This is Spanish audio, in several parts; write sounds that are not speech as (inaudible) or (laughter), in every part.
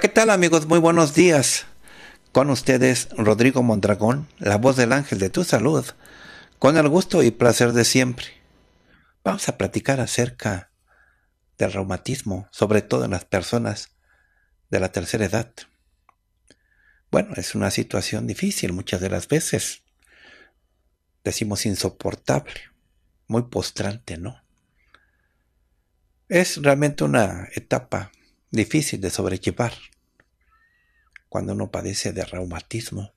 ¿qué tal amigos? Muy buenos días. Con ustedes Rodrigo Mondragón, la voz del ángel de tu salud, con el gusto y placer de siempre. Vamos a platicar acerca del reumatismo, sobre todo en las personas de la tercera edad. Bueno, es una situación difícil muchas de las veces. Decimos insoportable, muy postrante, ¿no? Es realmente una etapa difícil de sobrellevar cuando uno padece de reumatismo.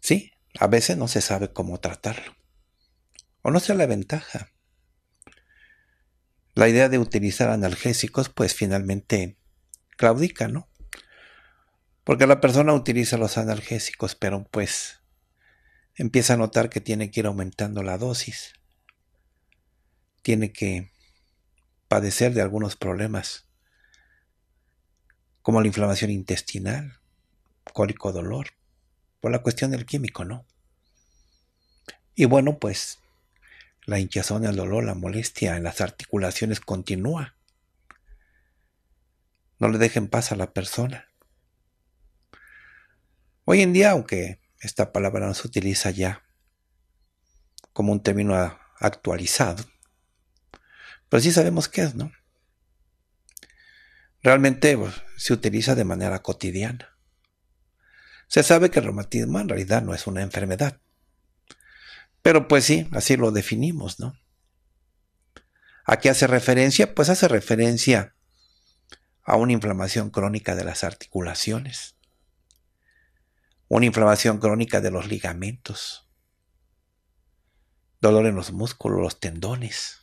Sí, a veces no se sabe cómo tratarlo. O no se la ventaja. La idea de utilizar analgésicos, pues finalmente claudica, ¿no? Porque la persona utiliza los analgésicos, pero pues empieza a notar que tiene que ir aumentando la dosis. Tiene que padecer de algunos problemas, como la inflamación intestinal, cólico dolor, por la cuestión del químico, ¿no? Y bueno, pues la hinchazón, el dolor, la molestia en las articulaciones continúa. No le dejen paz a la persona. Hoy en día, aunque esta palabra no se utiliza ya como un término actualizado, pero sí sabemos qué es, ¿no? Realmente pues, se utiliza de manera cotidiana. Se sabe que el reumatismo en realidad no es una enfermedad. Pero pues sí, así lo definimos, ¿no? ¿A qué hace referencia? Pues hace referencia a una inflamación crónica de las articulaciones, una inflamación crónica de los ligamentos, dolor en los músculos, los tendones,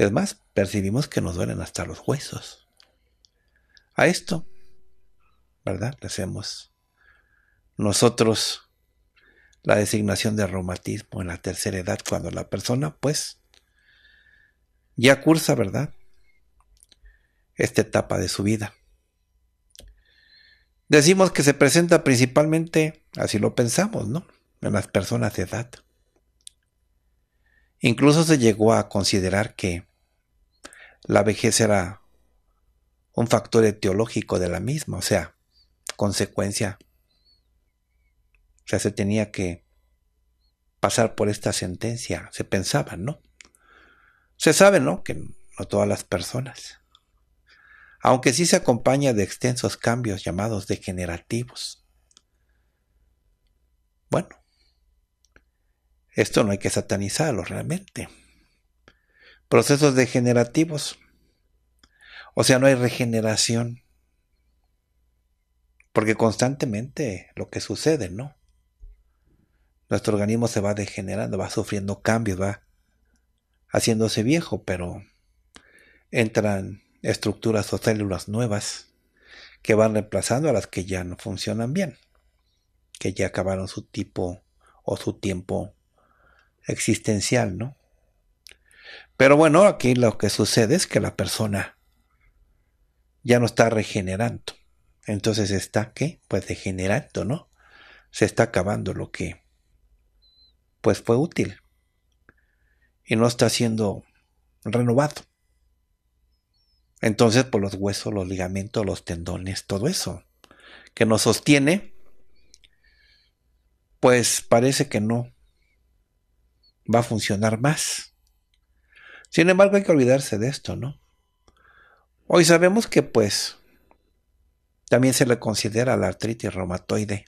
es más, percibimos que nos duelen hasta los huesos. A esto, ¿verdad? Le hacemos nosotros la designación de reumatismo en la tercera edad, cuando la persona, pues, ya cursa, ¿verdad? Esta etapa de su vida. Decimos que se presenta principalmente, así lo pensamos, ¿no? En las personas de edad. Incluso se llegó a considerar que la vejez era un factor etiológico de la misma, o sea, consecuencia. O se tenía que pasar por esta sentencia, se pensaba, ¿no? Se sabe, ¿no? Que no todas las personas. Aunque sí se acompaña de extensos cambios llamados degenerativos. Bueno, esto no hay que satanizarlo realmente procesos degenerativos. O sea, no hay regeneración. Porque constantemente lo que sucede, ¿no? Nuestro organismo se va degenerando, va sufriendo cambios, va haciéndose viejo, pero entran estructuras o células nuevas que van reemplazando a las que ya no funcionan bien, que ya acabaron su tipo o su tiempo existencial, ¿no? Pero bueno, aquí lo que sucede es que la persona ya no está regenerando. Entonces está, ¿qué? Pues degenerando, ¿no? Se está acabando lo que, pues fue útil. Y no está siendo renovado. Entonces, por pues, los huesos, los ligamentos, los tendones, todo eso que nos sostiene, pues parece que no va a funcionar más. Sin embargo, hay que olvidarse de esto, ¿no? Hoy sabemos que pues también se le considera la artritis reumatoide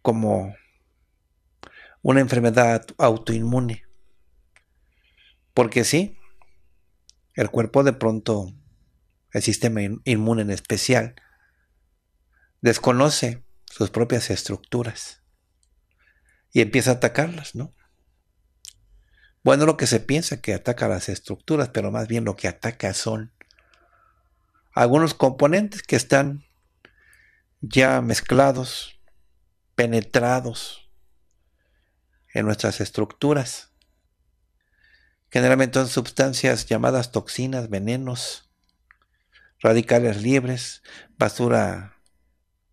como una enfermedad autoinmune. Porque sí, el cuerpo de pronto, el sistema inmune en especial, desconoce sus propias estructuras y empieza a atacarlas, ¿no? Bueno, lo que se piensa que ataca las estructuras, pero más bien lo que ataca son algunos componentes que están ya mezclados, penetrados en nuestras estructuras. Generalmente son sustancias llamadas toxinas, venenos, radicales libres, basura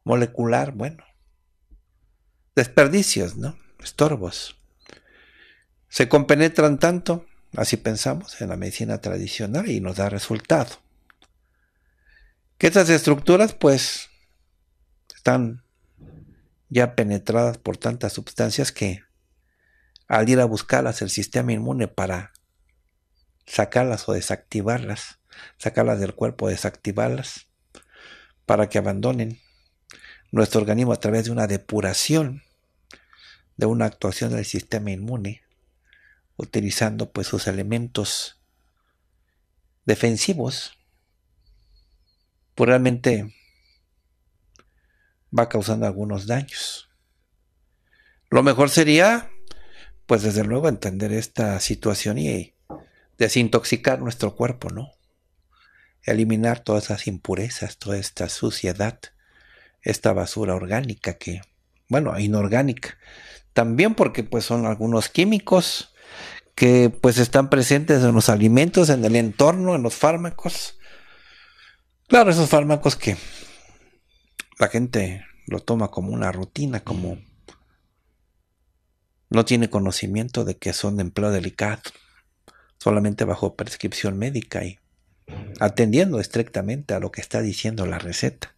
molecular, bueno, desperdicios, ¿no? Estorbos se compenetran tanto, así pensamos, en la medicina tradicional y nos da resultado. Que estas estructuras pues están ya penetradas por tantas sustancias que al ir a buscarlas el sistema inmune para sacarlas o desactivarlas, sacarlas del cuerpo, desactivarlas, para que abandonen nuestro organismo a través de una depuración, de una actuación del sistema inmune, utilizando pues sus elementos defensivos, pues realmente va causando algunos daños. Lo mejor sería, pues desde luego, entender esta situación y desintoxicar nuestro cuerpo, ¿no? Eliminar todas esas impurezas, toda esta suciedad, esta basura orgánica que, bueno, inorgánica. También porque pues son algunos químicos que pues están presentes en los alimentos, en el entorno, en los fármacos. Claro, esos fármacos que la gente lo toma como una rutina, como no tiene conocimiento de que son de empleo delicado, solamente bajo prescripción médica y atendiendo estrictamente a lo que está diciendo la receta.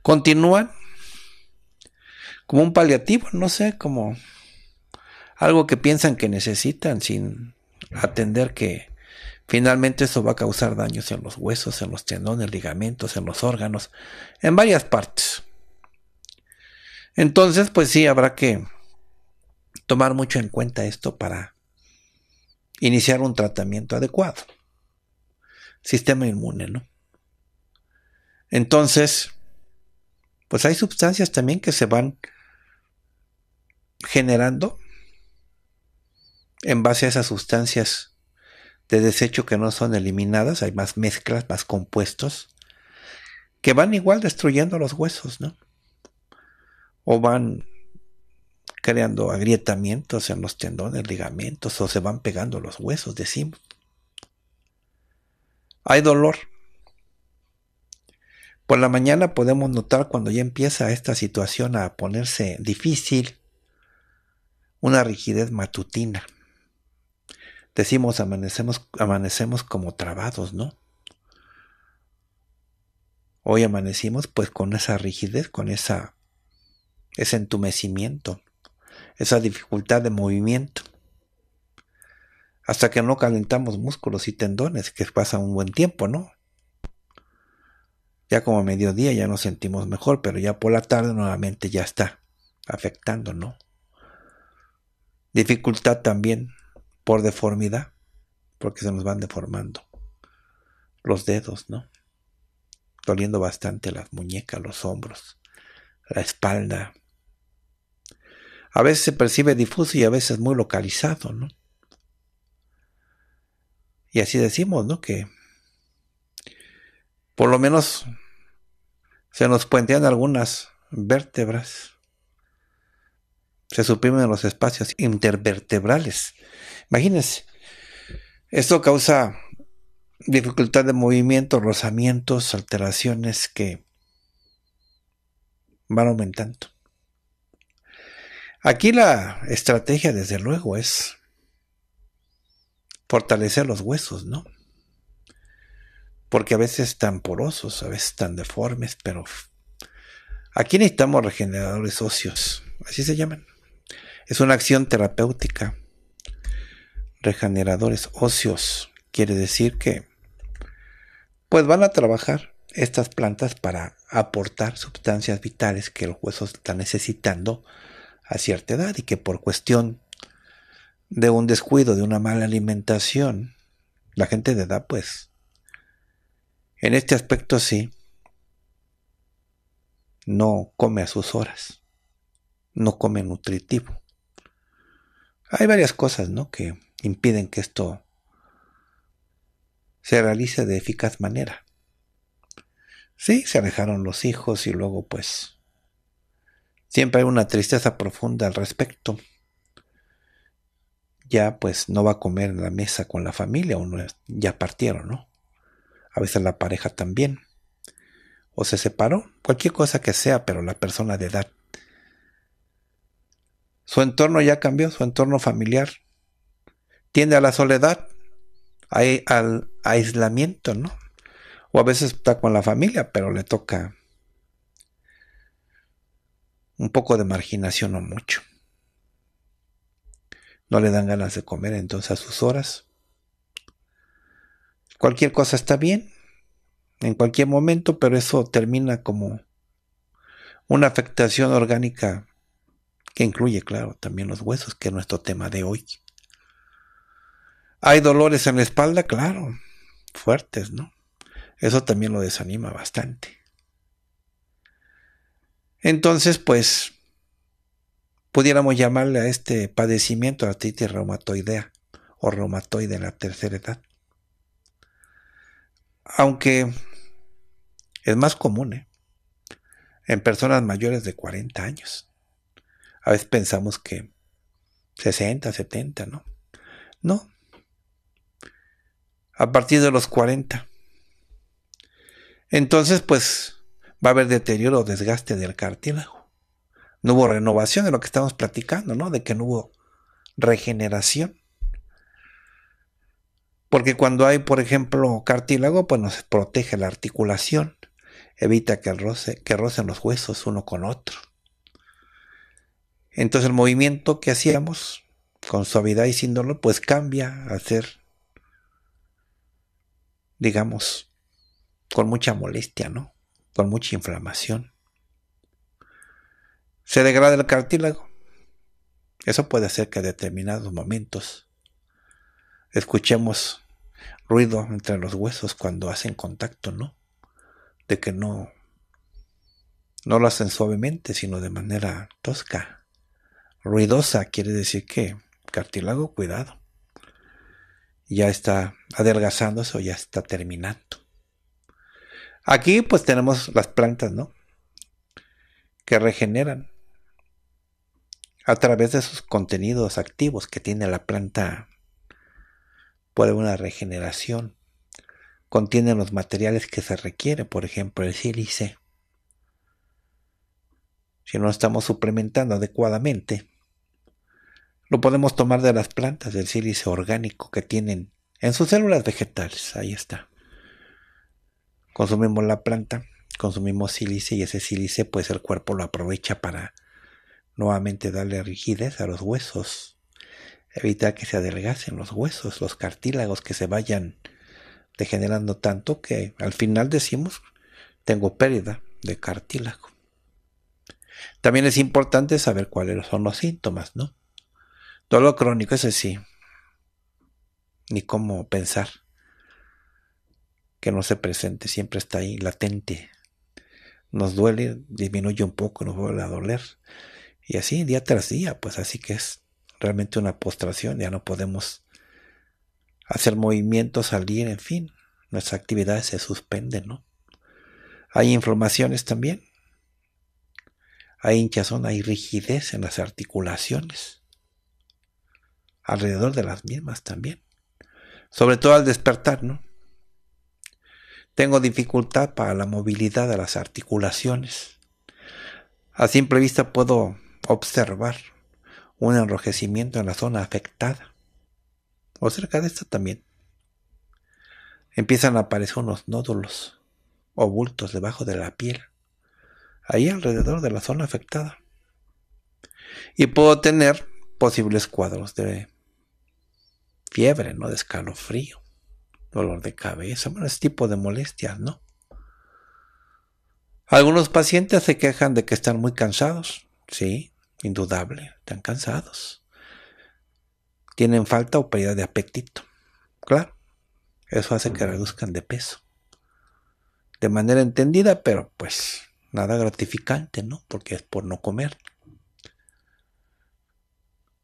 Continúan como un paliativo, no sé, como algo que piensan que necesitan sin atender que finalmente eso va a causar daños en los huesos, en los tendones, ligamentos, en los órganos, en varias partes. Entonces, pues sí, habrá que tomar mucho en cuenta esto para iniciar un tratamiento adecuado. Sistema inmune, ¿no? Entonces, pues hay sustancias también que se van generando en base a esas sustancias de desecho que no son eliminadas, hay más mezclas, más compuestos, que van igual destruyendo los huesos, ¿no? O van creando agrietamientos en los tendones, ligamentos, o se van pegando los huesos, decimos. Hay dolor. Por la mañana podemos notar cuando ya empieza esta situación a ponerse difícil, una rigidez matutina decimos amanecemos, amanecemos como trabados, ¿no? Hoy amanecimos pues con esa rigidez, con esa, ese entumecimiento, esa dificultad de movimiento. Hasta que no calentamos músculos y tendones, que pasa un buen tiempo, ¿no? Ya como a mediodía ya nos sentimos mejor, pero ya por la tarde nuevamente ya está afectando, ¿no? Dificultad también por deformidad, porque se nos van deformando los dedos, ¿no? Doliendo bastante las muñecas, los hombros, la espalda. A veces se percibe difuso y a veces muy localizado, ¿no? Y así decimos, ¿no? Que por lo menos se nos puentean algunas vértebras se suprimen los espacios intervertebrales. Imagínense, esto causa dificultad de movimiento, rozamientos, alteraciones que van aumentando. Aquí la estrategia, desde luego, es fortalecer los huesos, ¿no? Porque a veces están porosos, a veces están deformes, pero aquí necesitamos regeneradores óseos, así se llaman. Es una acción terapéutica. Regeneradores óseos. Quiere decir que pues van a trabajar estas plantas para aportar sustancias vitales que el hueso está necesitando a cierta edad y que por cuestión de un descuido, de una mala alimentación, la gente de edad pues en este aspecto sí no come a sus horas, no come nutritivo. Hay varias cosas, ¿no? Que impiden que esto se realice de eficaz manera. Sí, se alejaron los hijos y luego pues siempre hay una tristeza profunda al respecto. Ya pues no va a comer en la mesa con la familia, no, ya partieron, ¿no? A veces la pareja también. O se separó, cualquier cosa que sea, pero la persona de edad su entorno ya cambió, su entorno familiar. Tiende a la soledad, e, al aislamiento, ¿no? O a veces está con la familia, pero le toca un poco de marginación o mucho. No le dan ganas de comer entonces a sus horas. Cualquier cosa está bien, en cualquier momento, pero eso termina como una afectación orgánica que incluye, claro, también los huesos, que es nuestro tema de hoy. Hay dolores en la espalda, claro, fuertes, ¿no? Eso también lo desanima bastante. Entonces, pues, pudiéramos llamarle a este padecimiento artritis reumatoidea o reumatoide en la tercera edad. Aunque es más común ¿eh? en personas mayores de 40 años. A veces pensamos que 60, 70, ¿no? No. A partir de los 40. Entonces, pues, va a haber deterioro o desgaste del cartílago. No hubo renovación de lo que estamos platicando, ¿no? De que no hubo regeneración. Porque cuando hay, por ejemplo, cartílago, pues nos protege la articulación, evita que, roce, que rocen los huesos uno con otro. Entonces el movimiento que hacíamos con suavidad y sin dolor, pues cambia a ser, digamos, con mucha molestia, ¿no? Con mucha inflamación. Se degrada el cartílago. Eso puede hacer que a determinados momentos escuchemos ruido entre los huesos cuando hacen contacto, ¿no? De que no, no lo hacen suavemente, sino de manera tosca ruidosa, quiere decir que cartílago, cuidado. Ya está adelgazándose o ya está terminando. Aquí pues tenemos las plantas, ¿no? Que regeneran a través de sus contenidos activos que tiene la planta. Puede una regeneración. Contienen los materiales que se requieren, por ejemplo, el sílice si no estamos suplementando adecuadamente, lo podemos tomar de las plantas, del sílice orgánico que tienen en sus células vegetales. Ahí está. Consumimos la planta, consumimos sílice y ese sílice pues el cuerpo lo aprovecha para nuevamente darle rigidez a los huesos, evitar que se adelgacen los huesos, los cartílagos que se vayan degenerando tanto que al final decimos tengo pérdida de cartílago. También es importante saber cuáles son los síntomas, ¿no? Dolor crónico, ese sí. Ni cómo pensar que no se presente, siempre está ahí latente. Nos duele, disminuye un poco, nos vuelve a doler. Y así, día tras día, pues así que es realmente una postración, ya no podemos hacer movimientos, salir, en fin, nuestras actividades se suspenden, ¿no? Hay inflamaciones también, hay hinchazón, hay rigidez en las articulaciones alrededor de las mismas también. Sobre todo al despertar, ¿no? Tengo dificultad para la movilidad de las articulaciones. A simple vista puedo observar un enrojecimiento en la zona afectada. O cerca de esta también. Empiezan a aparecer unos nódulos o bultos debajo de la piel. Ahí alrededor de la zona afectada. Y puedo tener posibles cuadros de fiebre, ¿no? De escalofrío, dolor de cabeza, bueno, ese tipo de molestias, ¿no? Algunos pacientes se quejan de que están muy cansados, sí, indudable, están cansados. Tienen falta o pérdida de apetito, claro. Eso hace que reduzcan de peso. De manera entendida, pero pues nada gratificante, ¿no? Porque es por no comer.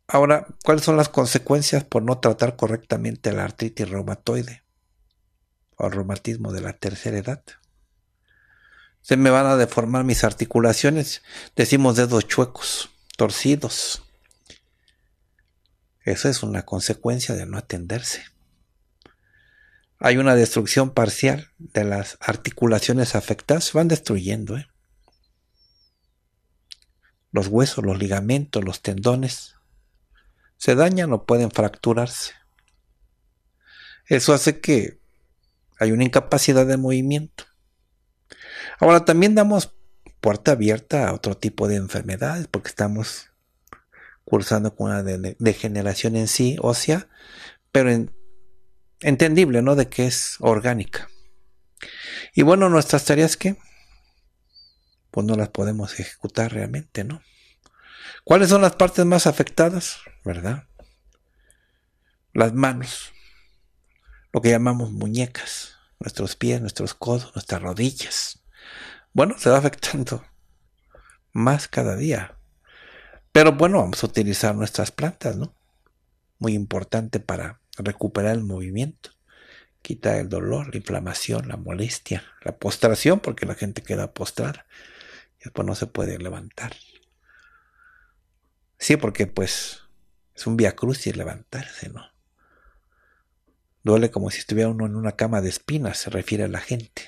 Ahora, ¿cuáles son las consecuencias por no tratar correctamente la artritis reumatoide o el reumatismo de la tercera edad? Se me van a deformar mis articulaciones, decimos dedos chuecos, torcidos. Eso es una consecuencia de no atenderse. Hay una destrucción parcial de las articulaciones afectadas, van destruyendo. ¿eh? Los huesos, los ligamentos, los tendones, se dañan o pueden fracturarse. Eso hace que hay una incapacidad de movimiento. Ahora también damos puerta abierta a otro tipo de enfermedades porque estamos cursando con una degeneración en sí ósea, pero entendible, ¿no? De que es orgánica. Y bueno, nuestras tareas que pues no las podemos ejecutar realmente, ¿no? ¿Cuáles son las partes más afectadas? ¿Verdad? Las manos, lo que llamamos muñecas, nuestros pies, nuestros codos, nuestras rodillas. Bueno, se va afectando más cada día. Pero bueno, vamos a utilizar nuestras plantas, ¿no? Muy importante para recuperar el movimiento. Quita el dolor, la inflamación, la molestia, la postración, porque la gente queda postrada y después no se puede levantar. Sí, porque pues es un via y levantarse, ¿no? Duele como si estuviera uno en una cama de espinas, se refiere a la gente.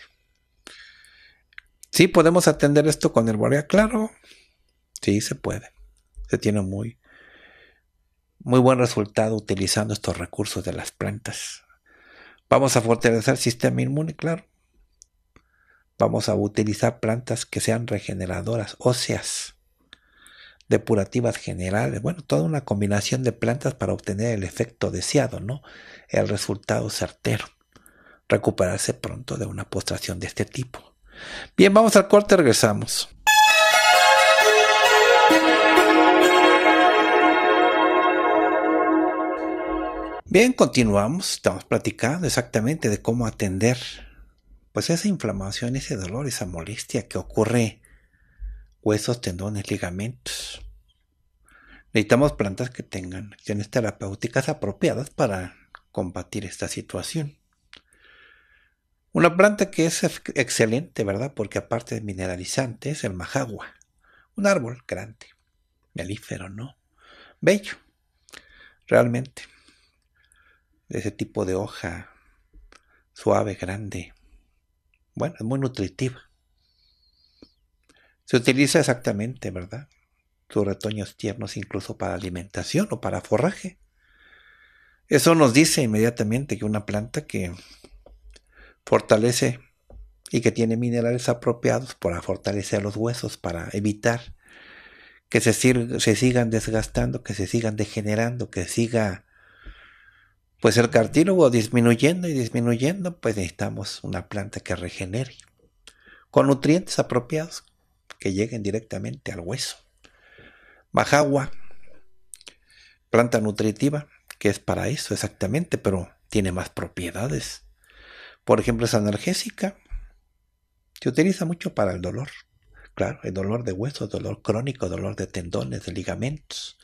Sí, podemos atender esto con el Borea, claro. Sí, se puede. Se tiene muy, muy buen resultado utilizando estos recursos de las plantas. Vamos a fortalecer el sistema inmune, claro. Vamos a utilizar plantas que sean regeneradoras, óseas depurativas generales, bueno, toda una combinación de plantas para obtener el efecto deseado, ¿no? El resultado certero. Recuperarse pronto de una postración de este tipo. Bien, vamos al corte, regresamos. Bien, continuamos, estamos platicando exactamente de cómo atender pues esa inflamación, ese dolor, esa molestia que ocurre huesos, tendones, ligamentos. Necesitamos plantas que tengan acciones terapéuticas apropiadas para combatir esta situación. Una planta que es excelente, ¿verdad? Porque aparte de mineralizante es el majagua, un árbol grande, melífero, ¿no? Bello, realmente. Ese tipo de hoja suave, grande. Bueno, es muy nutritiva. Se utiliza exactamente, ¿verdad? Sus retoños tiernos incluso para alimentación o para forraje. Eso nos dice inmediatamente que una planta que fortalece y que tiene minerales apropiados para fortalecer los huesos, para evitar que se, sigan desgastando, que se sigan degenerando, que siga pues el cartílago disminuyendo y disminuyendo, pues necesitamos una planta que regenere con nutrientes apropiados, que lleguen directamente al hueso. Bajagua, planta nutritiva, que es para eso exactamente, pero tiene más propiedades. Por ejemplo, es analgésica. Se utiliza mucho para el dolor. Claro, el dolor de hueso, dolor crónico, dolor de tendones, de ligamentos.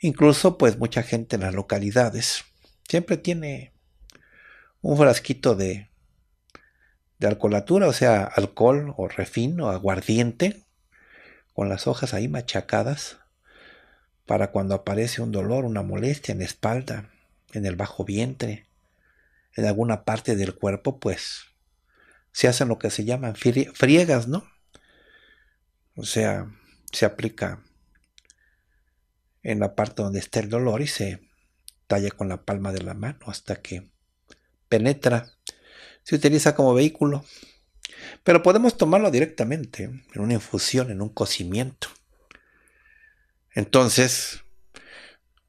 Incluso, pues, mucha gente en las localidades siempre tiene un frasquito de de alcoholatura, o sea, alcohol o refin o aguardiente, con las hojas ahí machacadas, para cuando aparece un dolor, una molestia en la espalda, en el bajo vientre, en alguna parte del cuerpo, pues se hacen lo que se llaman friegas, ¿no? O sea, se aplica en la parte donde está el dolor y se talla con la palma de la mano hasta que penetra se utiliza como vehículo. Pero podemos tomarlo directamente en una infusión, en un cocimiento. Entonces,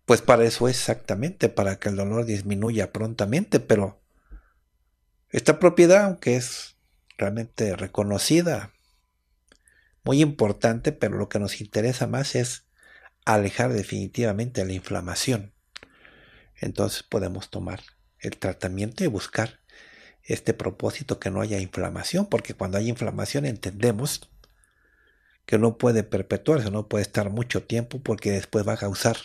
pues para eso exactamente, para que el dolor disminuya prontamente, pero esta propiedad, aunque es realmente reconocida, muy importante, pero lo que nos interesa más es alejar definitivamente la inflamación. Entonces podemos tomar el tratamiento y buscar este propósito que no haya inflamación, porque cuando hay inflamación entendemos que no puede perpetuarse, no puede estar mucho tiempo porque después va a causar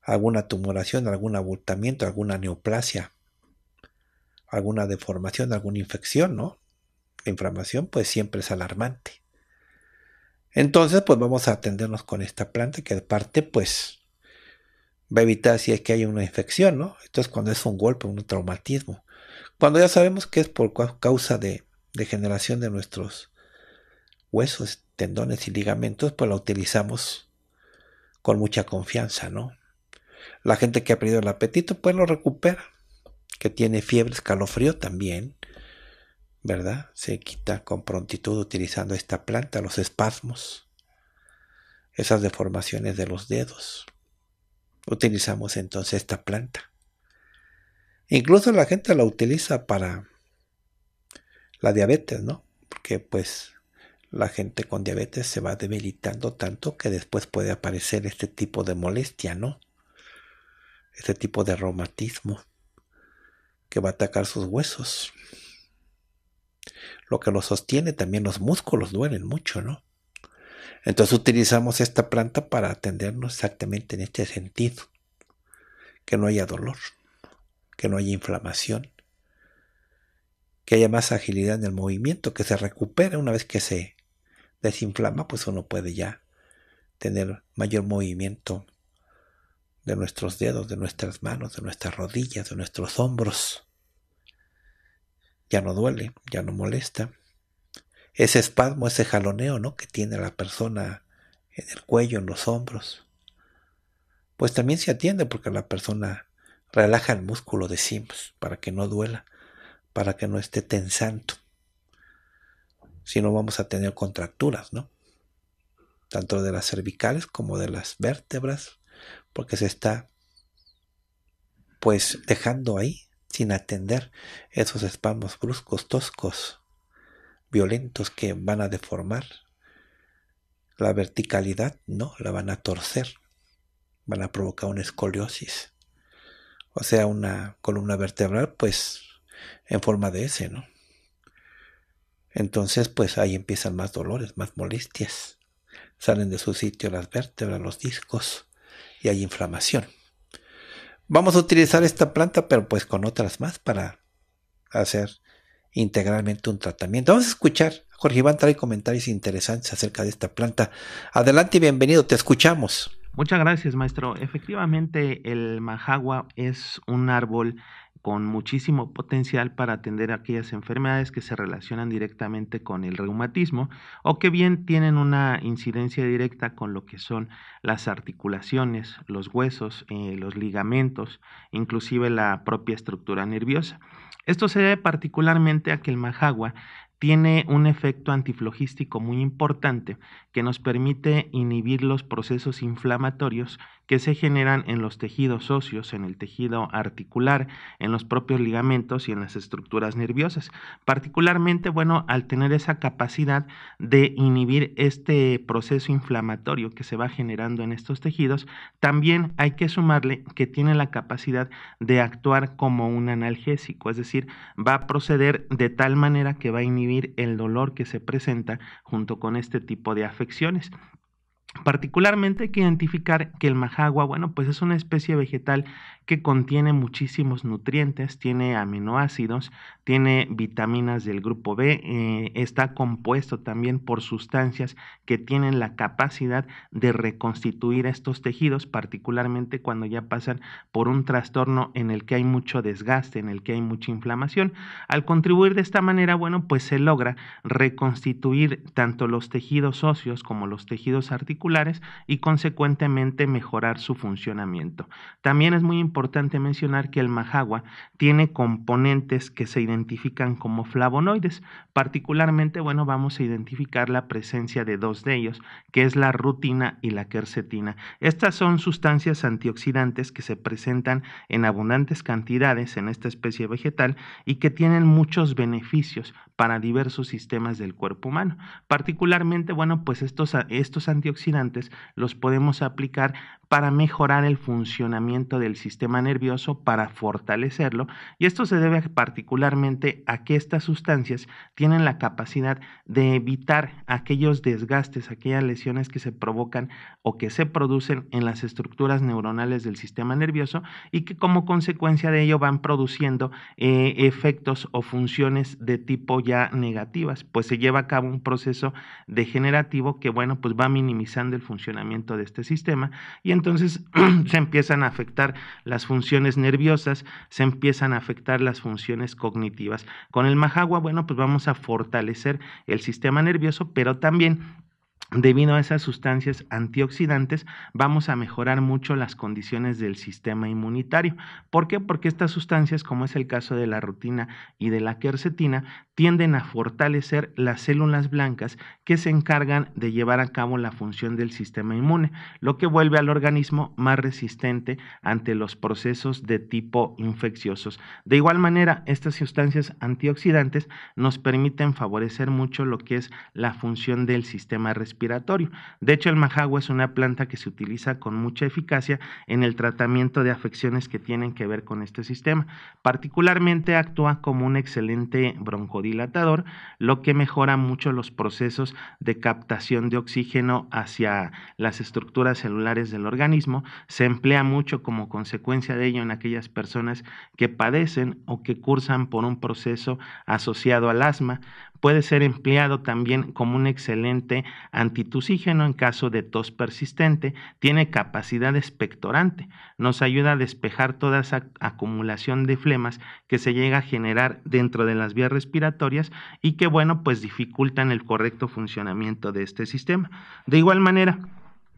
alguna tumoración, algún abultamiento, alguna neoplasia, alguna deformación, alguna infección, ¿no? La inflamación pues siempre es alarmante. Entonces pues vamos a atendernos con esta planta que de parte pues va a evitar si es que hay una infección, ¿no? es cuando es un golpe, un traumatismo, cuando ya sabemos que es por causa de degeneración de nuestros huesos, tendones y ligamentos, pues la utilizamos con mucha confianza, ¿no? La gente que ha perdido el apetito, pues lo recupera. Que tiene fiebre, escalofrío también, ¿verdad? Se quita con prontitud utilizando esta planta, los espasmos, esas deformaciones de los dedos. Utilizamos entonces esta planta. Incluso la gente la utiliza para la diabetes, ¿no? Porque pues la gente con diabetes se va debilitando tanto que después puede aparecer este tipo de molestia, ¿no? Este tipo de reumatismo que va a atacar sus huesos. Lo que lo sostiene también los músculos duelen mucho, ¿no? Entonces utilizamos esta planta para atendernos exactamente en este sentido, que no haya dolor que no haya inflamación, que haya más agilidad en el movimiento, que se recupere una vez que se desinflama, pues uno puede ya tener mayor movimiento de nuestros dedos, de nuestras manos, de nuestras rodillas, de nuestros hombros. Ya no duele, ya no molesta. Ese espasmo, ese jaloneo, ¿no? Que tiene la persona en el cuello, en los hombros. Pues también se atiende porque la persona Relaja el músculo, decimos, para que no duela, para que no esté tensando. Si no, vamos a tener contracturas, ¿no? Tanto de las cervicales como de las vértebras, porque se está, pues, dejando ahí, sin atender esos espasmos bruscos, toscos, violentos que van a deformar la verticalidad, ¿no? La van a torcer, van a provocar una escoliosis o sea, una columna vertebral, pues en forma de S, ¿no? Entonces, pues ahí empiezan más dolores, más molestias. Salen de su sitio las vértebras, los discos y hay inflamación. Vamos a utilizar esta planta, pero pues con otras más para hacer integralmente un tratamiento. Vamos a escuchar. Jorge Iván trae comentarios interesantes acerca de esta planta. Adelante y bienvenido, te escuchamos. Muchas gracias, maestro. Efectivamente, el majagua es un árbol con muchísimo potencial para atender aquellas enfermedades que se relacionan directamente con el reumatismo o que bien tienen una incidencia directa con lo que son las articulaciones, los huesos, eh, los ligamentos, inclusive la propia estructura nerviosa. Esto se debe particularmente a que el majagua tiene un efecto antiflogístico muy importante que nos permite inhibir los procesos inflamatorios que se generan en los tejidos óseos, en el tejido articular, en los propios ligamentos y en las estructuras nerviosas. Particularmente, bueno, al tener esa capacidad de inhibir este proceso inflamatorio que se va generando en estos tejidos, también hay que sumarle que tiene la capacidad de actuar como un analgésico, es decir, va a proceder de tal manera que va a inhibir el dolor que se presenta junto con este tipo de afecciones. Particularmente hay que identificar que el majagua, bueno, pues es una especie vegetal que contiene muchísimos nutrientes, tiene aminoácidos, tiene vitaminas del grupo B, eh, está compuesto también por sustancias que tienen la capacidad de reconstituir estos tejidos, particularmente cuando ya pasan por un trastorno en el que hay mucho desgaste, en el que hay mucha inflamación. Al contribuir de esta manera, bueno, pues se logra reconstituir tanto los tejidos óseos como los tejidos articulares y consecuentemente mejorar su funcionamiento. También es muy importante mencionar que el majagua tiene componentes que se identifican como flavonoides. Particularmente, bueno, vamos a identificar la presencia de dos de ellos, que es la rutina y la quercetina. Estas son sustancias antioxidantes que se presentan en abundantes cantidades en esta especie vegetal y que tienen muchos beneficios para diversos sistemas del cuerpo humano. Particularmente, bueno, pues estos, estos antioxidantes los podemos aplicar para mejorar el funcionamiento del sistema nervioso, para fortalecerlo, y esto se debe particularmente a que estas sustancias tienen la capacidad de evitar aquellos desgastes, aquellas lesiones que se provocan o que se producen en las estructuras neuronales del sistema nervioso y que como consecuencia de ello van produciendo eh, efectos o funciones de tipo ya negativas, pues se lleva a cabo un proceso degenerativo que, bueno, pues va minimizando el funcionamiento de este sistema y entonces (clears throat) se empiezan a afectar las funciones nerviosas, se empiezan a afectar las funciones cognitivas. Con el majagua, bueno, pues vamos a fortalecer el sistema nervioso, pero también debido a esas sustancias antioxidantes, vamos a mejorar mucho las condiciones del sistema inmunitario. ¿Por qué? Porque estas sustancias, como es el caso de la rutina y de la quercetina, tienden a fortalecer las células blancas que se encargan de llevar a cabo la función del sistema inmune, lo que vuelve al organismo más resistente ante los procesos de tipo infecciosos. De igual manera, estas sustancias antioxidantes nos permiten favorecer mucho lo que es la función del sistema respiratorio. De hecho, el majagua es una planta que se utiliza con mucha eficacia en el tratamiento de afecciones que tienen que ver con este sistema. Particularmente actúa como un excelente broncodilatador dilatador, lo que mejora mucho los procesos de captación de oxígeno hacia las estructuras celulares del organismo. Se emplea mucho como consecuencia de ello en aquellas personas que padecen o que cursan por un proceso asociado al asma. Puede ser empleado también como un excelente antitusígeno en caso de tos persistente. Tiene capacidad expectorante. Nos ayuda a despejar toda esa acumulación de flemas que se llega a generar dentro de las vías respiratorias y que, bueno, pues dificultan el correcto funcionamiento de este sistema. De igual manera,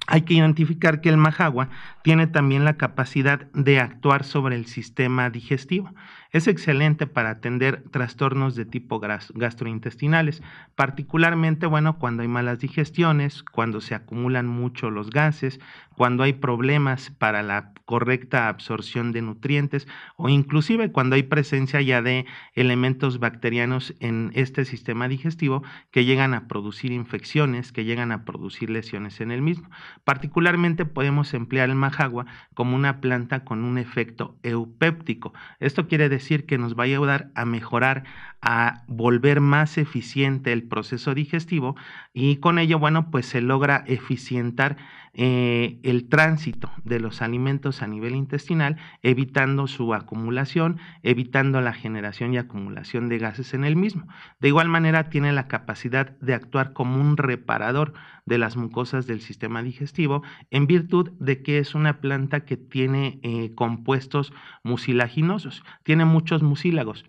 hay que identificar que el majagua tiene también la capacidad de actuar sobre el sistema digestivo. Es excelente para atender trastornos de tipo gastrointestinales, particularmente bueno cuando hay malas digestiones, cuando se acumulan mucho los gases, cuando hay problemas para la correcta absorción de nutrientes o inclusive cuando hay presencia ya de elementos bacterianos en este sistema digestivo que llegan a producir infecciones, que llegan a producir lesiones en el mismo. Particularmente podemos emplear el majagua como una planta con un efecto eupéptico. Esto quiere decir decir que nos va a ayudar a mejorar, a volver más eficiente el proceso digestivo y con ello, bueno, pues se logra eficientar eh, el tránsito de los alimentos a nivel intestinal, evitando su acumulación, evitando la generación y acumulación de gases en el mismo. De igual manera, tiene la capacidad de actuar como un reparador de las mucosas del sistema digestivo, en virtud de que es una planta que tiene eh, compuestos mucilaginosos, tiene muchos mucílagos.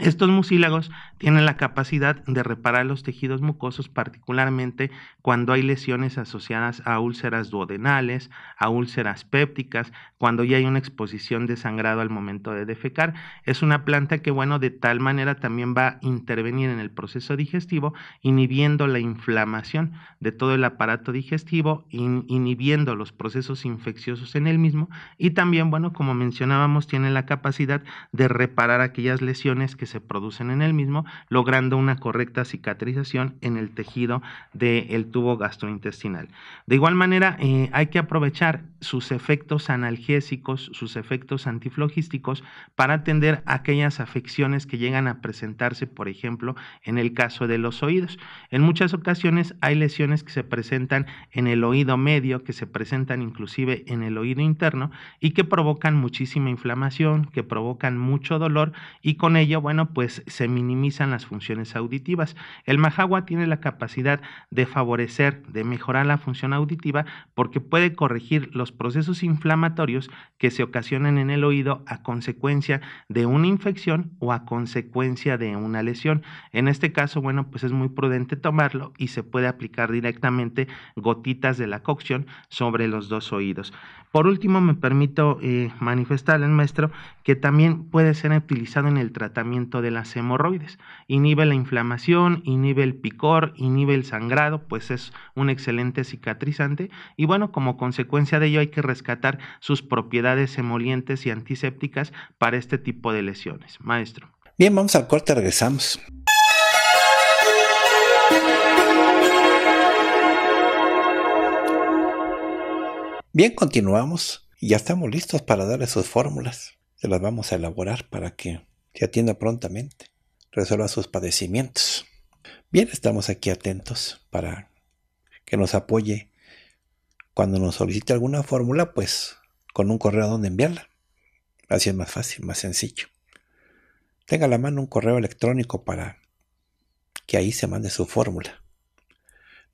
Estos mucílagos tienen la capacidad de reparar los tejidos mucosos, particularmente cuando hay lesiones asociadas a úlceras duodenales, a úlceras pépticas, cuando ya hay una exposición de sangrado al momento de defecar. Es una planta que, bueno, de tal manera también va a intervenir en el proceso digestivo, inhibiendo la inflamación de todo el aparato digestivo, inhibiendo los procesos infecciosos en el mismo y también, bueno, como mencionábamos, tiene la capacidad de reparar aquellas lesiones que se producen en el mismo, logrando una correcta cicatrización en el tejido del tubo gastrointestinal. De igual manera, eh, hay que aprovechar sus efectos analgésicos, sus efectos antiflogísticos para atender aquellas afecciones que llegan a presentarse, por ejemplo, en el caso de los oídos. En muchas ocasiones hay lesiones que se presentan en el oído medio, que se presentan inclusive en el oído interno y que provocan muchísima inflamación, que provocan mucho dolor y con ello, bueno, pues se minimizan las funciones auditivas. El majagua tiene la capacidad de favorecer, de mejorar la función auditiva porque puede corregir los procesos inflamatorios que se ocasionan en el oído a consecuencia de una infección o a consecuencia de una lesión. En este caso, bueno, pues es muy prudente tomarlo y se puede aplicar directamente gotitas de la cocción sobre los dos oídos. Por último, me permito eh, manifestar, al maestro, que también puede ser utilizado en el tratamiento de las hemorroides. Inhibe la inflamación, inhibe el picor, inhibe el sangrado, pues es un excelente cicatrizante. Y bueno, como consecuencia de ello hay que rescatar sus propiedades emolientes y antisépticas para este tipo de lesiones. Maestro. Bien, vamos al corte, regresamos. Bien, continuamos. Ya estamos listos para darle sus fórmulas. Se las vamos a elaborar para que se atienda prontamente, resuelva sus padecimientos. Bien, estamos aquí atentos para que nos apoye cuando nos solicite alguna fórmula, pues con un correo donde enviarla. Así es más fácil, más sencillo. Tenga a la mano un correo electrónico para que ahí se mande su fórmula.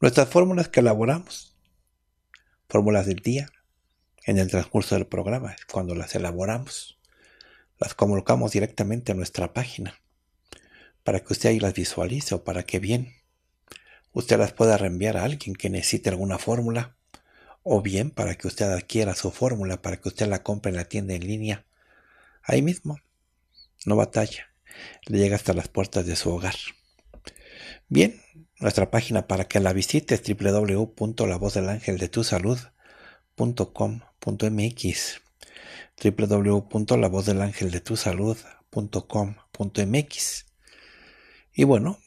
Nuestras fórmulas que elaboramos fórmulas del día en el transcurso del programa, cuando las elaboramos, las colocamos directamente a nuestra página para que usted ahí las visualice o para que bien usted las pueda reenviar a alguien que necesite alguna fórmula o bien para que usted adquiera su fórmula, para que usted la compre en la tienda en línea, ahí mismo, no batalla, le llega hasta las puertas de su hogar. Bien, nuestra página para que la visites www.lavozdelangeldetusalud.com.mx www.lavozdelangeldetusalud.com.mx Y bueno,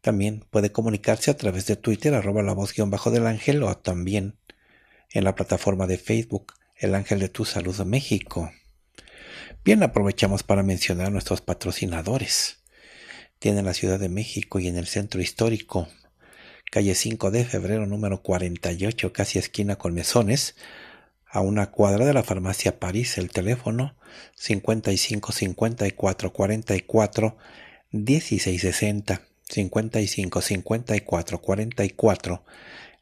también puede comunicarse a través de Twitter, arroba la voz guión bajo del ángel, o también en la plataforma de Facebook, El Ángel de Tu Salud México. Bien, aprovechamos para mencionar a nuestros patrocinadores tiene la Ciudad de México y en el centro histórico. Calle 5 de febrero número 48, casi esquina con mesones, a una cuadra de la farmacia París. El teléfono 55 54 44 1660 55 54 44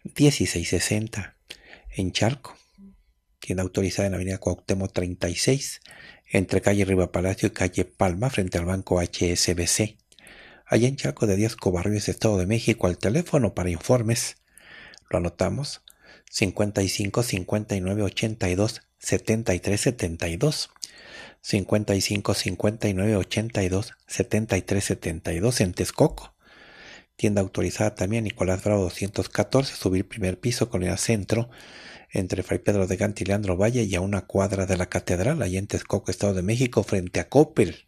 1660 en Charco. quien autorizada en la avenida Cuauhtémoc 36 entre calle Riva Palacio y calle Palma frente al banco HSBC allá en Chaco de Díaz Cobarrios, Estado de México, al teléfono para informes. Lo anotamos 55 59 82 73 72. 55 59 82 73 72 en Texcoco. Tienda autorizada también Nicolás Bravo 214, subir primer piso, con el centro, entre Fray Pedro de y Leandro Valle y a una cuadra de la catedral, allá en Texcoco, Estado de México, frente a Coppel.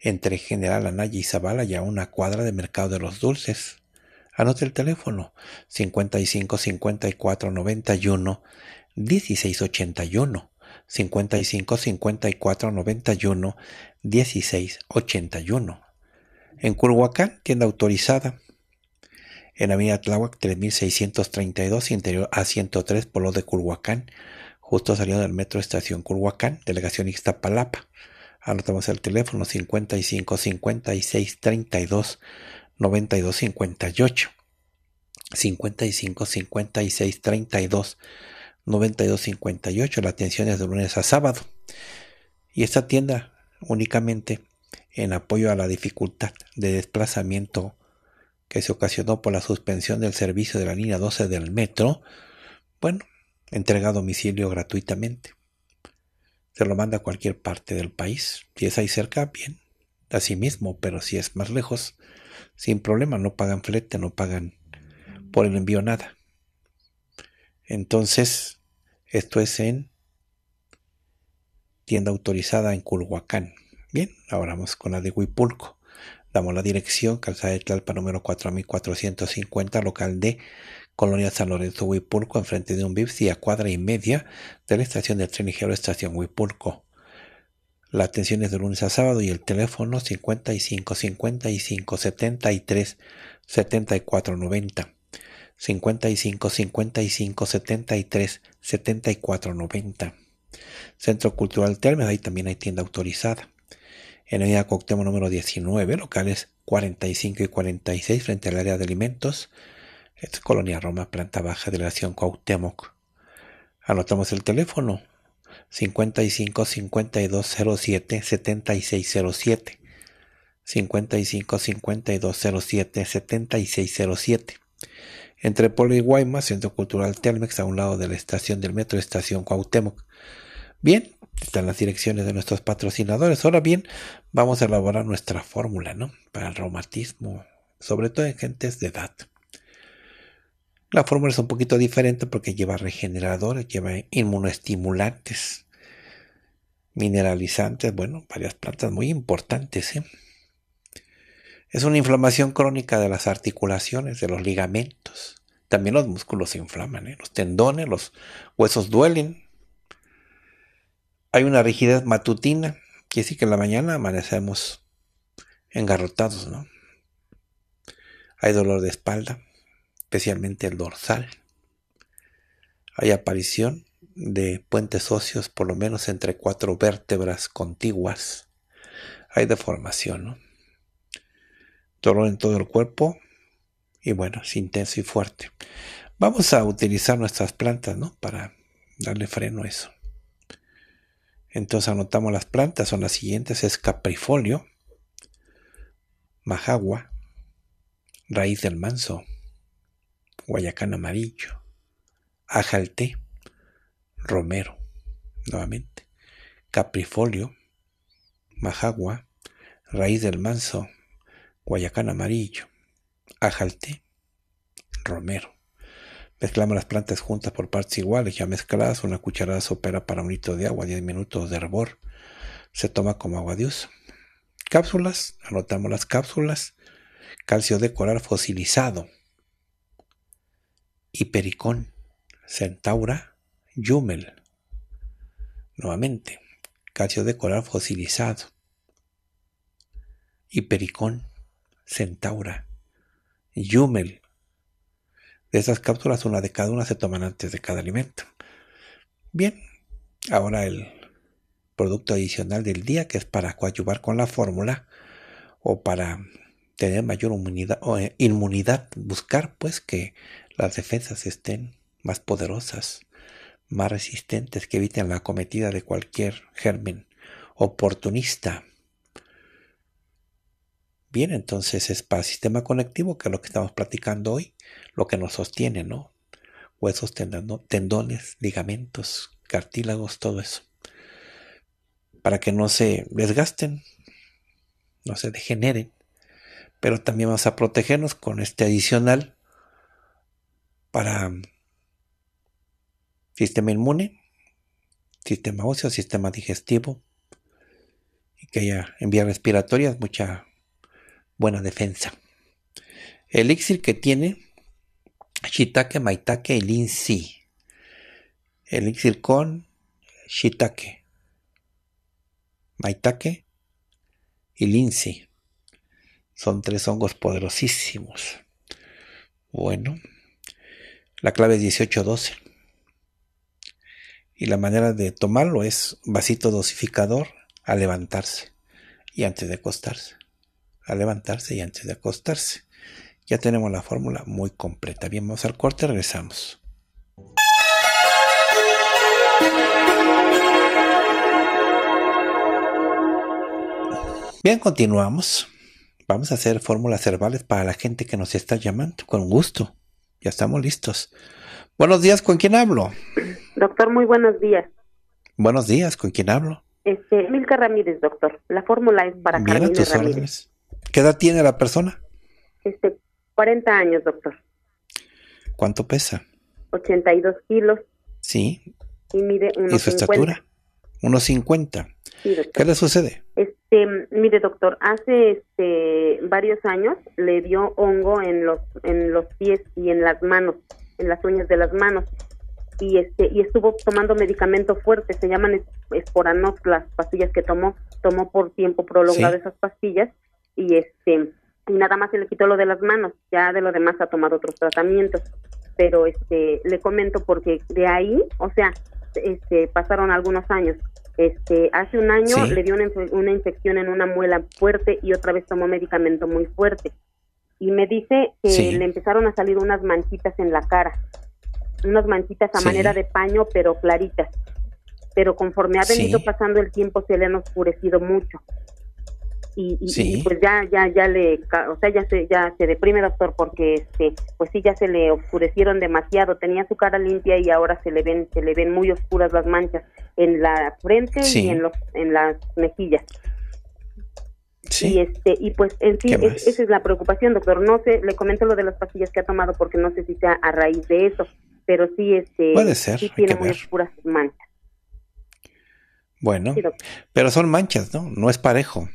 entre General Anaya y Zabala y una cuadra de Mercado de los Dulces. Anote el teléfono 55 54 91 16 81 55 54 91 16 81 en Culhuacán, tienda autorizada. En Avenida Tláhuac 3632, interior A103, Polo de Culhuacán, justo saliendo del metro Estación Culhuacán, delegación Ixtapalapa. Anotamos el teléfono 55 56 32 92 58. 55 56 32 92 58. La atención es de lunes a sábado. Y esta tienda únicamente en apoyo a la dificultad de desplazamiento que se ocasionó por la suspensión del servicio de la línea 12 del metro, bueno, entrega a domicilio gratuitamente se lo manda a cualquier parte del país. Si es ahí cerca, bien, así mismo, pero si es más lejos, sin problema, no pagan flete, no pagan por el envío nada. Entonces, esto es en tienda autorizada en Culhuacán. Bien, ahora vamos con la de Huipulco. Damos la dirección, calzada de Tlalpa número 4450, local de Colonia San Lorenzo Huipurco, enfrente de un Bipsi, a cuadra y media de la estación del tren ligero Estación Huipulco. La atención es de lunes a sábado y el teléfono 55 55 73 74 90. 55 55 73 74 90. Centro Cultural Termes, ahí también hay tienda autorizada. En Avenida Coctemo número 19, locales 45 y 46 frente al área de alimentos Colonia Roma, planta baja, de la estación Cuauhtémoc. Anotamos el teléfono 55 5207 7607. 55 5207 7607. Entre Polo y Guaymas, Centro Cultural Telmex, a un lado de la estación del metro, estación Cuauhtémoc. Bien, están las direcciones de nuestros patrocinadores. Ahora bien, vamos a elaborar nuestra fórmula, ¿no? Para el reumatismo, sobre todo en gentes de edad. La fórmula es un poquito diferente porque lleva regeneradores, lleva inmunoestimulantes, mineralizantes, bueno, varias plantas muy importantes. ¿eh? Es una inflamación crónica de las articulaciones, de los ligamentos. También los músculos se inflaman, ¿eh? los tendones, los huesos duelen. Hay una rigidez matutina, quiere decir que en la mañana amanecemos engarrotados, ¿no? Hay dolor de espalda especialmente el dorsal. Hay aparición de puentes óseos por lo menos entre cuatro vértebras contiguas. Hay deformación, ¿no? Dolor en todo el cuerpo y bueno, es intenso y fuerte. Vamos a utilizar nuestras plantas, ¿no? Para darle freno a eso. Entonces anotamos las plantas, son las siguientes, es caprifolio, majagua, raíz del manso, Guayacán amarillo, ajalte, romero, nuevamente, caprifolio, majagua, raíz del manso, guayacán amarillo, ajalte, romero. Mezclamos las plantas juntas por partes iguales, ya mezcladas, una cucharada sopera para un litro de agua, 10 minutos de hervor. Se toma como agua de Cápsulas, anotamos las cápsulas. Calcio de coral fosilizado, Hipericón, Centaura, Yumel. Nuevamente, calcio de coral fosilizado. Hipericón, Centaura, Yumel. De estas cápsulas, una de cada una se toman antes de cada alimento. Bien, ahora el producto adicional del día, que es para coadyuvar con la fórmula o para tener mayor eh, inmunidad, buscar pues que las defensas estén más poderosas, más resistentes, que eviten la acometida de cualquier germen oportunista. Bien, entonces es para sistema conectivo, que es lo que estamos platicando hoy, lo que nos sostiene, ¿no? Huesos, tendones, ligamentos, cartílagos, todo eso. Para que no se desgasten, no se degeneren. Pero también vamos a protegernos con este adicional para mm, sistema inmune, sistema óseo, sistema digestivo, y que haya en vías respiratorias mucha buena defensa. El elixir que tiene shiitake, maitake y linsi. Elixir con shiitake, maitake y linsi. Son tres hongos poderosísimos. Bueno, la clave es 1812. Y la manera de tomarlo es vasito dosificador a levantarse y antes de acostarse. a levantarse y antes de acostarse. Ya tenemos la fórmula muy completa. Bien, vamos al corte, regresamos. Bien, continuamos. Vamos a hacer fórmulas herbales para la gente que nos está llamando, con gusto. Ya estamos listos. Buenos días, ¿con quién hablo? Doctor, muy buenos días. Buenos días, ¿con quién hablo? Este, Milka Ramírez, doctor. La fórmula es para Mira ¿Qué edad tiene la persona? Este, 40 años, doctor. ¿Cuánto pesa? 82 kilos. Sí. Y mide 1,50. ¿Y su 1,50. ¿Qué le sucede? Este, mire, doctor, hace este, varios años le dio hongo en los, en los pies y en las manos, en las uñas de las manos. Y, este, y estuvo tomando medicamento fuerte, se llaman esporanos, las pastillas que tomó, tomó por tiempo prolongado esas pastillas y este y nada más se le quitó lo de las manos, ya de lo demás ha tomado otros tratamientos, pero este le comento porque de ahí, o sea, este pasaron algunos años este, hace un año le dio una, infección en una muela fuerte y otra vez tomó medicamento muy fuerte. Y me dice que le empezaron a salir unas manchitas en la cara, unas manchitas a manera de paño, pero claritas. Pero conforme ha venido pasando el tiempo, se le han oscurecido mucho y, pues ya ya ya le o sea ya se ya se deprime doctor porque este pues sí ya se le oscurecieron demasiado tenía su cara limpia y ahora se le ven se le ven muy oscuras las manchas en la frente y en los en las mejillas sí. y este y pues en sí esa es la preocupación doctor no sé le comento lo de las pastillas que ha tomado porque no sé si sea a raíz de eso pero sí este puede ser tiene muy oscuras manchas bueno pero son manchas no no es parejo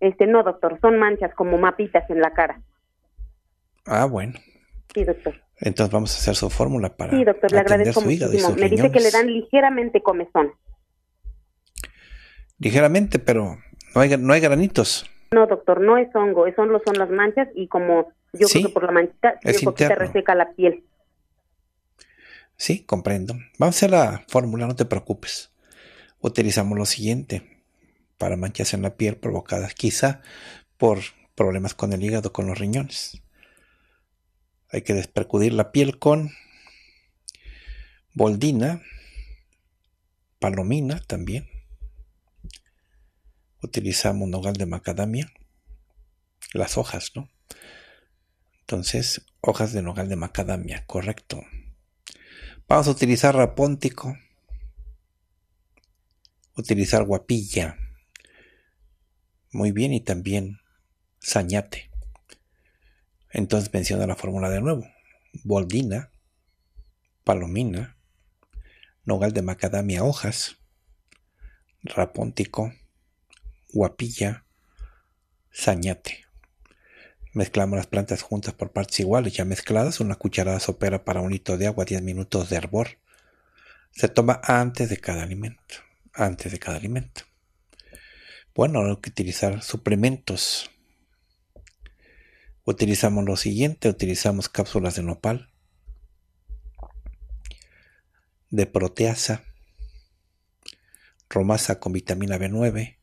este, no, doctor, son manchas como mapitas en la cara. Ah, bueno. Sí, doctor. Entonces vamos a hacer su fórmula para. Sí, doctor, le agradezco Me dice que le dan ligeramente comezón. Ligeramente, pero no hay, no hay granitos. No, doctor, no es hongo, son, son las manchas y como yo por la manchita yo se reseca la piel. Sí, comprendo. Vamos a hacer la fórmula, no te preocupes. Utilizamos lo siguiente para manchas en la piel provocadas quizá por problemas con el hígado, con los riñones. Hay que despercudir la piel con boldina, palomina también. Utilizamos nogal de macadamia, las hojas, ¿no? Entonces, hojas de nogal de macadamia, correcto. Vamos a utilizar rapóntico, utilizar guapilla, muy bien, y también sañate. Entonces menciona la fórmula de nuevo. Boldina, palomina, nogal de macadamia hojas, rapóntico, guapilla, sañate. Mezclamos las plantas juntas por partes iguales, ya mezcladas, una cucharada sopera para un litro de agua, 10 minutos de hervor. Se toma antes de cada alimento, antes de cada alimento. Bueno, hay que utilizar suplementos. Utilizamos lo siguiente, utilizamos cápsulas de nopal, de proteasa, romasa con vitamina B9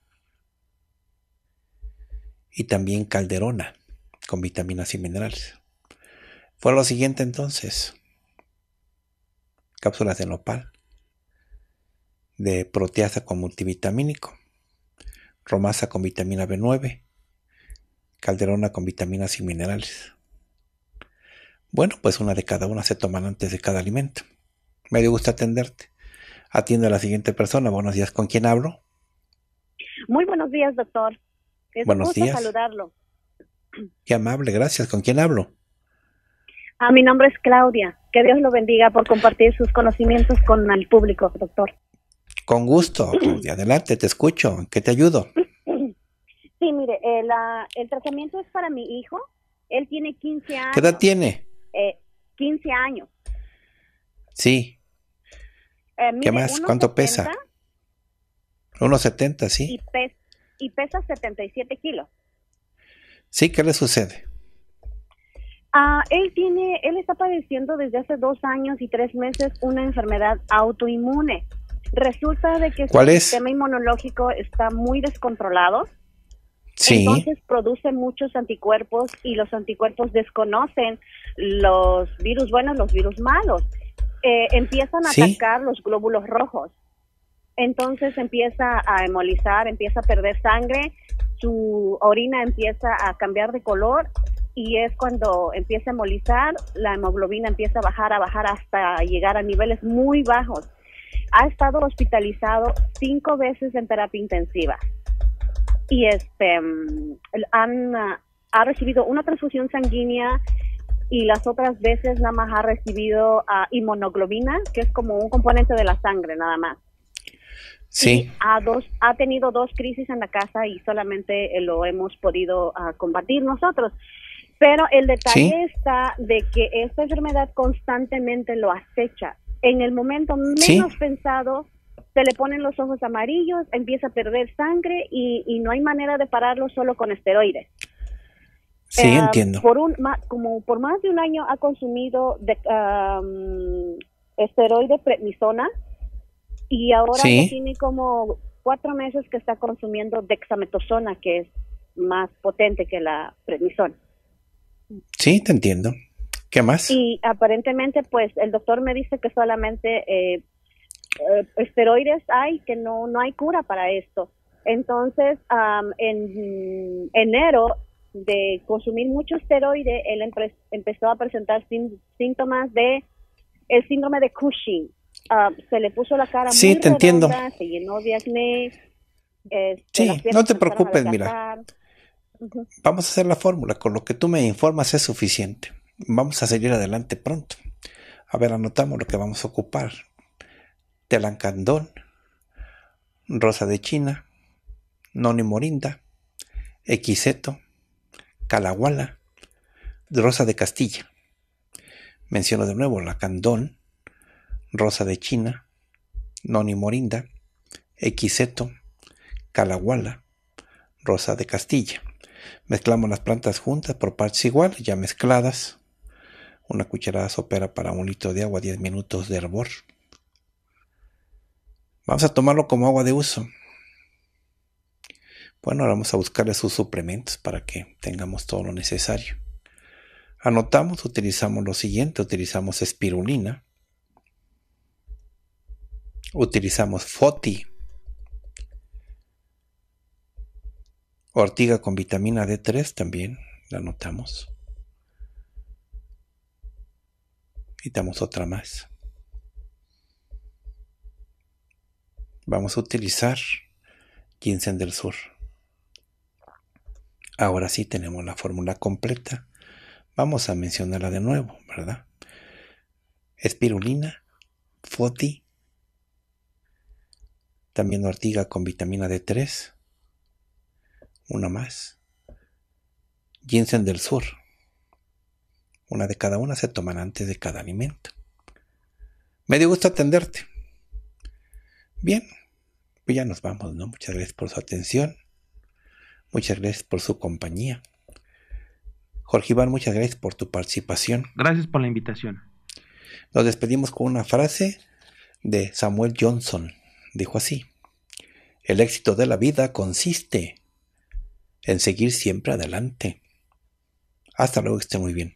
y también calderona con vitaminas y minerales. Fue lo siguiente entonces. Cápsulas de nopal, de proteasa con multivitamínico, romasa con vitamina B9, calderona con vitaminas y minerales. Bueno, pues una de cada una se toman antes de cada alimento. Me dio gusto atenderte. Atiendo a la siguiente persona. Buenos días, ¿con quién hablo? Muy buenos días, doctor. buenos gusto saludarlo. Qué amable, gracias. ¿Con quién hablo? a ah, mi nombre es Claudia. Que Dios lo bendiga por compartir sus conocimientos con el público, doctor. Con gusto, (clears throat) pues, Adelante, te escucho. que qué te ayudo? Sí, mire, eh, el, tratamiento es para mi hijo. Él tiene 15 años. ¿Qué edad tiene? 15 eh, años. Sí. Eh, ¿Qué más? ¿Cuánto pesa? 1,70, sí. Y, pesa 77 kilos. Sí, ¿qué le sucede? Ah, él tiene, él está padeciendo desde hace dos años y tres meses una enfermedad autoinmune. Resulta de que su sistema inmunológico está muy descontrolado. Sí. Entonces produce muchos anticuerpos y los anticuerpos desconocen los virus buenos, los virus malos. Eh, empiezan a atacar los glóbulos rojos. Entonces empieza a hemolizar, empieza a perder sangre, su orina empieza a cambiar de color y es cuando empieza a hemolizar, la hemoglobina empieza a bajar, a bajar hasta llegar a niveles muy bajos ha estado hospitalizado cinco veces en terapia intensiva y este mm, han, ah, ha recibido una transfusión sanguínea y las otras veces nada más ha recibido uh, inmunoglobina, que es como un componente de la sangre nada más. Sí. Ha, dos, ha tenido dos crisis en la casa y solamente eh, lo hemos podido ah, combatir nosotros. Pero el detalle está de que esta enfermedad constantemente lo acecha en el momento menos pensado se le ponen los ojos amarillos, empieza a perder sangre y, no hay manera de pararlo solo con esteroides. Sí, eh, entiendo. Por un, como por más de un año ha consumido de, esteroide prednisona y ahora tiene como cuatro meses que está consumiendo dexametosona, que es más potente que la prednisona. Sí, te entiendo. ¿Qué más? Y aparentemente, pues el doctor me dice que solamente eh, eh, esteroides hay, que no, no hay cura para esto. Entonces, en enero de consumir mucho esteroide, él empezó a presentar síntomas de el síndrome de Cushing. se le puso la cara sí, muy te entiendo. se llenó de acné. Este, sí, no te preocupes, mira. Vamos a hacer la fórmula, con lo que tú me informas es suficiente vamos a seguir adelante pronto. A ver, anotamos lo que vamos a ocupar. Telancandón, Rosa de China, Noni Morinda, Equiseto, Calahuala, Rosa de Castilla. Menciono de nuevo la Candón, Rosa de China, Noni Morinda, Equiseto, Calahuala, Rosa de Castilla. Mezclamos las plantas juntas por partes iguales, ya mezcladas. Una cucharada sopera para un litro de agua, 10 minutos de hervor. Vamos a tomarlo como agua de uso. Bueno, ahora vamos a buscarle sus suplementos para que tengamos todo lo necesario. Anotamos, utilizamos lo siguiente, utilizamos espirulina, utilizamos foti, ortiga con vitamina D3 también, la anotamos. necesitamos otra más. Vamos a utilizar ginseng del sur. Ahora sí tenemos la fórmula completa. Vamos a mencionarla de nuevo, ¿verdad? Espirulina, foti, también ortiga con vitamina D3, una más, ginseng del sur, una de cada una se toman antes de cada alimento. Me dio gusto atenderte. Bien, pues ya nos vamos, ¿no? Muchas gracias por su atención. Muchas gracias por su compañía. Jorge Iván, muchas gracias por tu participación. Gracias por la invitación. Nos despedimos con una frase de Samuel Johnson. Dijo así, el éxito de la vida consiste en seguir siempre adelante. Hasta luego, esté muy bien.